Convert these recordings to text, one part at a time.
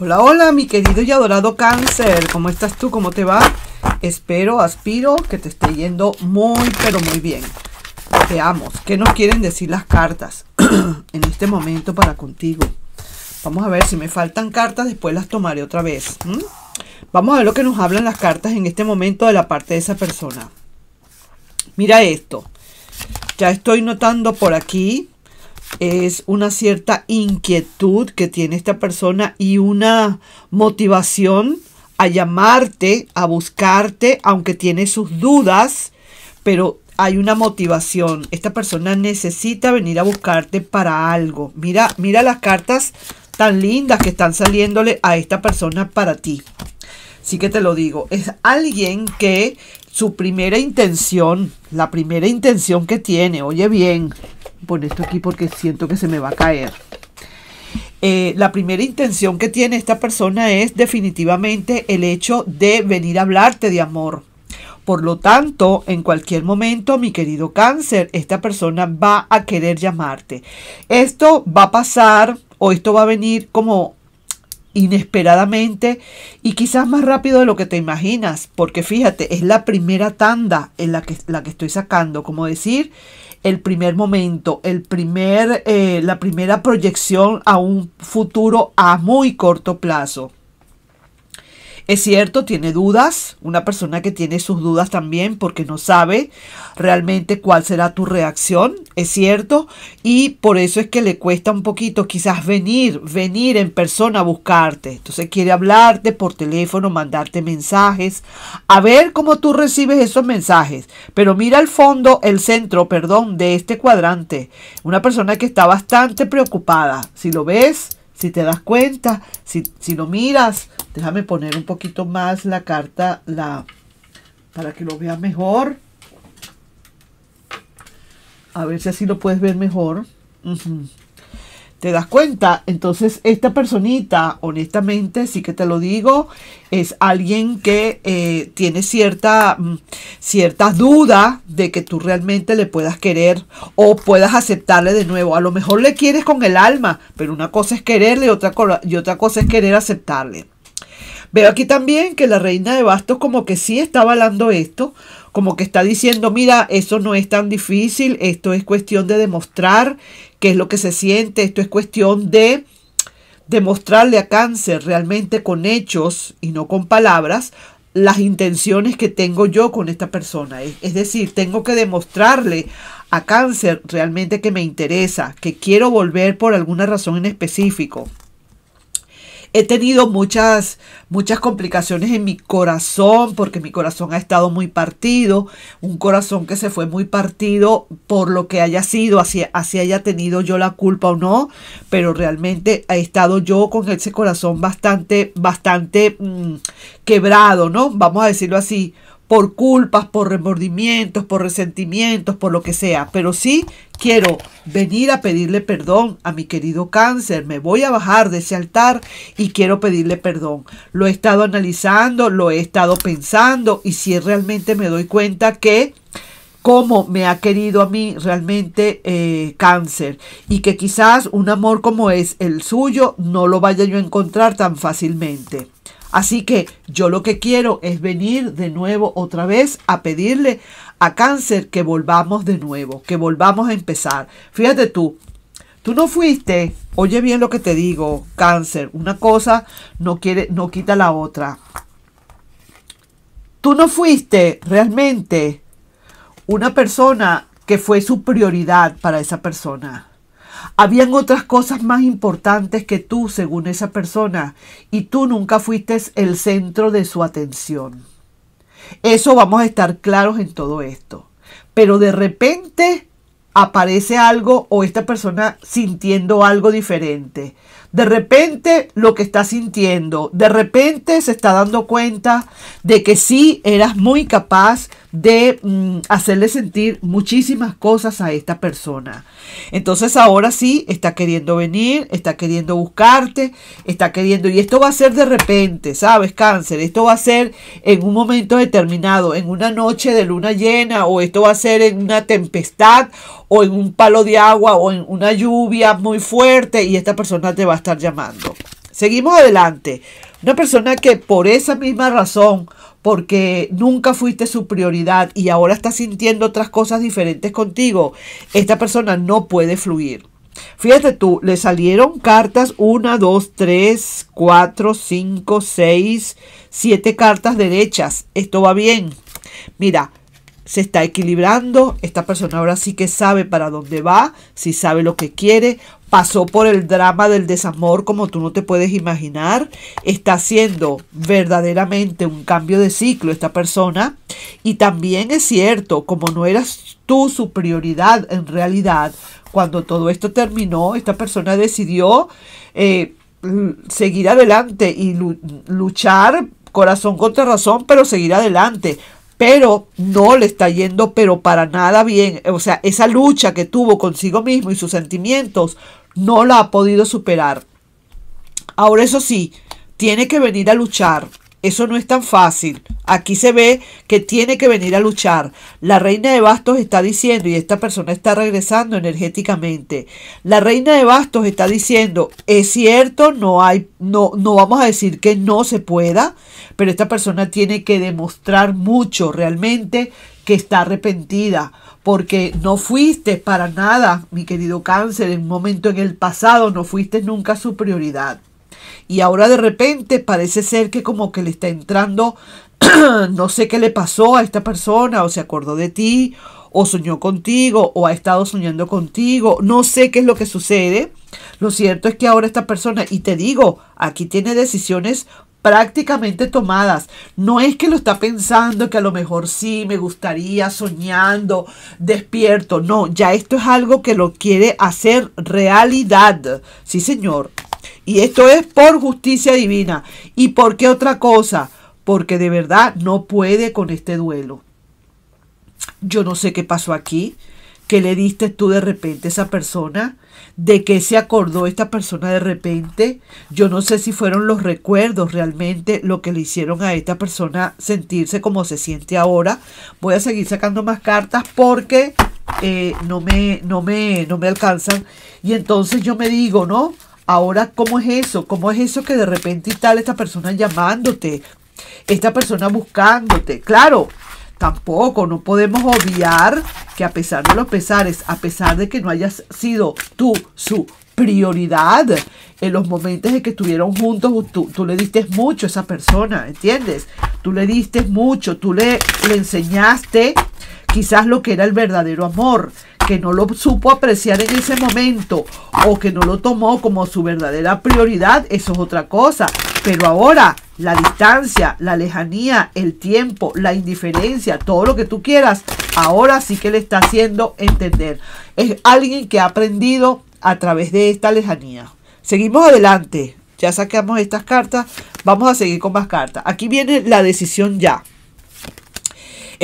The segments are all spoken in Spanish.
Hola, hola, mi querido y adorado cáncer. ¿Cómo estás tú? ¿Cómo te va? Espero, aspiro que te esté yendo muy, pero muy bien. Veamos, ¿qué nos quieren decir las cartas en este momento para contigo? Vamos a ver si me faltan cartas, después las tomaré otra vez. Vamos a ver lo que nos hablan las cartas en este momento de la parte de esa persona. Mira esto. Ya estoy notando por aquí es una cierta inquietud que tiene esta persona y una motivación a llamarte, a buscarte, aunque tiene sus dudas, pero hay una motivación. Esta persona necesita venir a buscarte para algo. Mira, mira las cartas tan lindas que están saliéndole a esta persona para ti. Sí que te lo digo, es alguien que su primera intención, la primera intención que tiene, oye bien, pon esto aquí porque siento que se me va a caer. Eh, la primera intención que tiene esta persona es definitivamente el hecho de venir a hablarte de amor. Por lo tanto, en cualquier momento, mi querido cáncer, esta persona va a querer llamarte. Esto va a pasar o esto va a venir como inesperadamente y quizás más rápido de lo que te imaginas, porque fíjate, es la primera tanda en la que, la que estoy sacando, como decir, el primer momento, el primer, eh, la primera proyección a un futuro a muy corto plazo. Es cierto, tiene dudas, una persona que tiene sus dudas también porque no sabe realmente cuál será tu reacción, es cierto, y por eso es que le cuesta un poquito quizás venir, venir en persona a buscarte. Entonces quiere hablarte por teléfono, mandarte mensajes, a ver cómo tú recibes esos mensajes. Pero mira al fondo, el centro, perdón, de este cuadrante, una persona que está bastante preocupada. Si lo ves, si te das cuenta, si, si lo miras, déjame poner un poquito más la carta la, para que lo veas mejor. A ver si así lo puedes ver mejor. ¿Te das cuenta? Entonces, esta personita, honestamente, sí que te lo digo, es alguien que eh, tiene cierta, mm, ciertas dudas de que tú realmente le puedas querer o puedas aceptarle de nuevo. A lo mejor le quieres con el alma, pero una cosa es quererle y y otra cosa es querer aceptarle. Veo aquí también que la reina de bastos como que sí está avalando esto, como que está diciendo, mira, eso no es tan difícil, esto es cuestión de demostrar qué es lo que se siente, esto es cuestión de demostrarle a cáncer realmente con hechos y no con palabras las intenciones que tengo yo con esta persona. Es decir, tengo que demostrarle a cáncer realmente que me interesa, que quiero volver por alguna razón en específico he tenido muchas, muchas complicaciones en mi corazón, porque mi corazón ha estado muy partido, un corazón que se fue muy partido por lo que haya sido, así, así haya tenido yo la culpa o no, pero realmente he estado yo con ese corazón bastante, bastante mm, quebrado, ¿no? Vamos a decirlo así, por culpas, por remordimientos, por resentimientos, por lo que sea. Pero sí quiero venir a pedirle perdón a mi querido cáncer. Me voy a bajar de ese altar y quiero pedirle perdón. Lo he estado analizando, lo he estado pensando y si realmente me doy cuenta que cómo me ha querido a mí realmente eh, cáncer y que quizás un amor como es el suyo no lo vaya yo a encontrar tan fácilmente. Así que yo lo que quiero es venir de nuevo otra vez a pedirle a cáncer que volvamos de nuevo, que volvamos a empezar. Fíjate tú, tú no fuiste, oye bien lo que te digo, cáncer, una cosa no quiere no quita la otra. Tú no fuiste realmente una persona que fue su prioridad para esa persona. Habían otras cosas más importantes que tú, según esa persona, y tú nunca fuiste el centro de su atención. Eso vamos a estar claros en todo esto. Pero de repente aparece algo o esta persona sintiendo algo diferente de repente lo que está sintiendo, de repente se está dando cuenta de que sí eras muy capaz de mm, hacerle sentir muchísimas cosas a esta persona. Entonces ahora sí está queriendo venir, está queriendo buscarte, está queriendo, y esto va a ser de repente, ¿sabes? Cáncer, esto va a ser en un momento determinado, en una noche de luna llena, o esto va a ser en una tempestad, o en un palo de agua, o en una lluvia muy fuerte, y esta persona te va a estar llamando. Seguimos adelante. Una persona que por esa misma razón, porque nunca fuiste su prioridad y ahora está sintiendo otras cosas diferentes contigo, esta persona no puede fluir. Fíjate tú, le salieron cartas 1, 2, 3, 4, 5, 6, 7 cartas derechas. Esto va bien. Mira, se está equilibrando. Esta persona ahora sí que sabe para dónde va, si sabe lo que quiere, pasó por el drama del desamor como tú no te puedes imaginar, está haciendo verdaderamente un cambio de ciclo esta persona. Y también es cierto, como no eras tú su prioridad en realidad, cuando todo esto terminó, esta persona decidió eh, seguir adelante y luchar corazón contra razón, pero seguir adelante pero no le está yendo pero para nada bien. O sea, esa lucha que tuvo consigo mismo y sus sentimientos no la ha podido superar. Ahora eso sí, tiene que venir a luchar. Eso no es tan fácil. Aquí se ve que tiene que venir a luchar. La reina de bastos está diciendo, y esta persona está regresando energéticamente. La reina de bastos está diciendo, es cierto, no hay, no, no vamos a decir que no se pueda, pero esta persona tiene que demostrar mucho realmente que está arrepentida, porque no fuiste para nada, mi querido cáncer, en un momento en el pasado no fuiste nunca su prioridad. Y ahora de repente parece ser que como que le está entrando, no sé qué le pasó a esta persona, o se acordó de ti, o soñó contigo, o ha estado soñando contigo, no sé qué es lo que sucede. Lo cierto es que ahora esta persona, y te digo, aquí tiene decisiones prácticamente tomadas. No es que lo está pensando que a lo mejor sí, me gustaría, soñando, despierto. No, ya esto es algo que lo quiere hacer realidad. Sí, señor. Y esto es por justicia divina. ¿Y por qué otra cosa? Porque de verdad no puede con este duelo. Yo no sé qué pasó aquí. ¿Qué le diste tú de repente a esa persona, de qué se acordó esta persona de repente. Yo no sé si fueron los recuerdos realmente lo que le hicieron a esta persona sentirse como se siente ahora. Voy a seguir sacando más cartas porque eh, no, me, no, me, no me alcanzan. Y entonces yo me digo, ¿no? Ahora, ¿cómo es eso? ¿Cómo es eso que de repente y tal esta persona llamándote? Esta persona buscándote. Claro, Tampoco, no podemos obviar que a pesar de los pesares, a pesar de que no hayas sido tú su prioridad en los momentos en que estuvieron juntos, tú, le diste mucho a esa persona, ¿entiendes? Tú le diste mucho, tú le, le enseñaste quizás lo que era el verdadero amor, que no lo supo apreciar en ese momento o que no lo tomó como su verdadera prioridad, eso es otra cosa. Pero ahora la distancia, la lejanía, el tiempo, la indiferencia, todo lo que tú quieras, ahora sí que le está haciendo entender. Es alguien que ha aprendido a través de esta lejanía. Seguimos adelante. Ya sacamos estas cartas. Vamos a seguir con más cartas. Aquí viene la decisión ya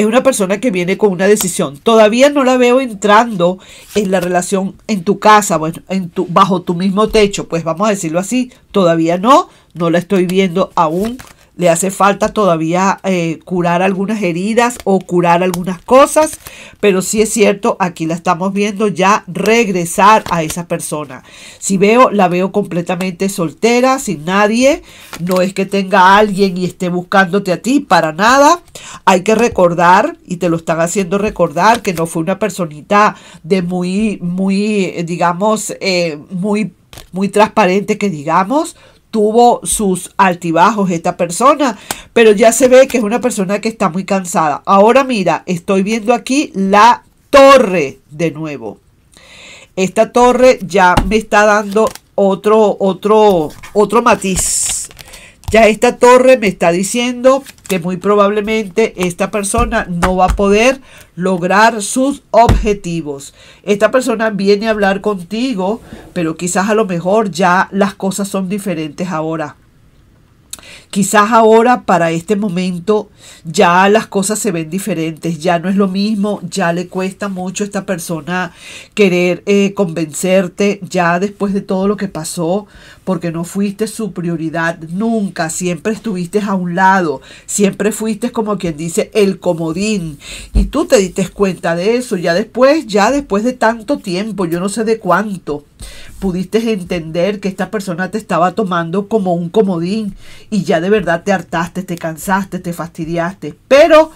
es una persona que viene con una decisión. Todavía no la veo entrando en la relación en tu casa, en tu, bajo tu mismo techo, pues vamos a decirlo así. Todavía no, no la estoy viendo aún le hace falta todavía eh, curar algunas heridas o curar algunas cosas, pero sí es cierto, aquí la estamos viendo ya regresar a esa persona. Si veo, la veo completamente soltera, sin nadie, no es que tenga alguien y esté buscándote a ti, para nada. Hay que recordar, y te lo están haciendo recordar, que no fue una personita de muy, muy, eh, digamos, eh, muy muy transparente que digamos, tuvo sus altibajos esta persona, pero ya se ve que es una persona que está muy cansada. Ahora mira, estoy viendo aquí la torre de nuevo. Esta torre ya me está dando otro, otro, otro matiz. Ya esta torre me está diciendo que muy probablemente esta persona no va a poder lograr sus objetivos. Esta persona viene a hablar contigo, pero quizás a lo mejor ya las cosas son diferentes ahora. Quizás ahora para este momento ya las cosas se ven diferentes, ya no es lo mismo, ya le cuesta mucho a esta persona querer eh, convencerte, ya después de todo lo que pasó, porque no fuiste su prioridad nunca, siempre estuviste a un lado, siempre fuiste como quien dice el comodín y tú te diste cuenta de eso, ya después, ya después de tanto tiempo, yo no sé de cuánto, pudiste entender que esta persona te estaba tomando como un comodín y ya de verdad te hartaste, te cansaste, te fastidiaste, pero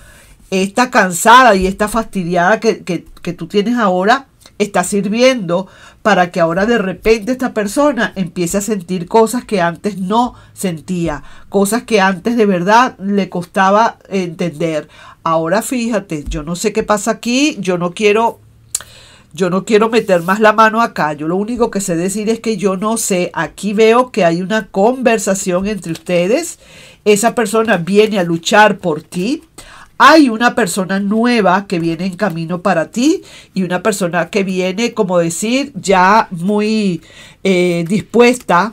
esta cansada y esta fastidiada que, que, que tú tienes ahora, está sirviendo para que ahora de repente esta persona empiece a sentir cosas que antes no sentía, cosas que antes de verdad le costaba entender. Ahora fíjate, yo no sé qué pasa aquí, yo no quiero yo no quiero meter más la mano acá, yo lo único que sé decir es que yo no sé, aquí veo que hay una conversación entre ustedes, esa persona viene a luchar por ti, hay una persona nueva que viene en camino para ti y una persona que viene, como decir, ya muy eh, dispuesta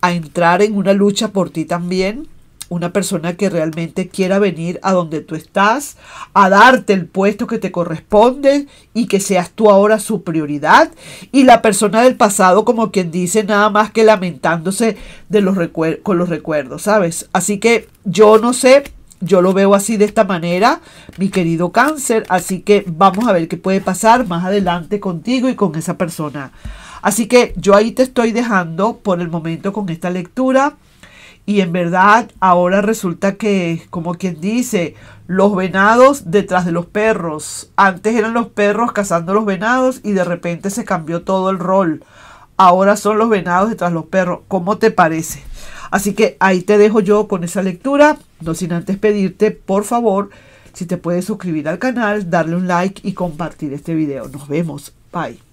a entrar en una lucha por ti también. Una persona que realmente quiera venir a donde tú estás, a darte el puesto que te corresponde y que seas tú ahora su prioridad. Y la persona del pasado, como quien dice, nada más que lamentándose de los con los recuerdos, ¿sabes? Así que yo no sé yo lo veo así de esta manera, mi querido cáncer. Así que vamos a ver qué puede pasar más adelante contigo y con esa persona. Así que yo ahí te estoy dejando por el momento con esta lectura. Y en verdad ahora resulta que, como quien dice, los venados detrás de los perros. Antes eran los perros cazando los venados y de repente se cambió todo el rol. Ahora son los venados detrás de los perros. ¿Cómo te parece? Así que ahí te dejo yo con esa lectura, no sin antes pedirte, por favor, si te puedes suscribir al canal, darle un like y compartir este video. Nos vemos. Bye.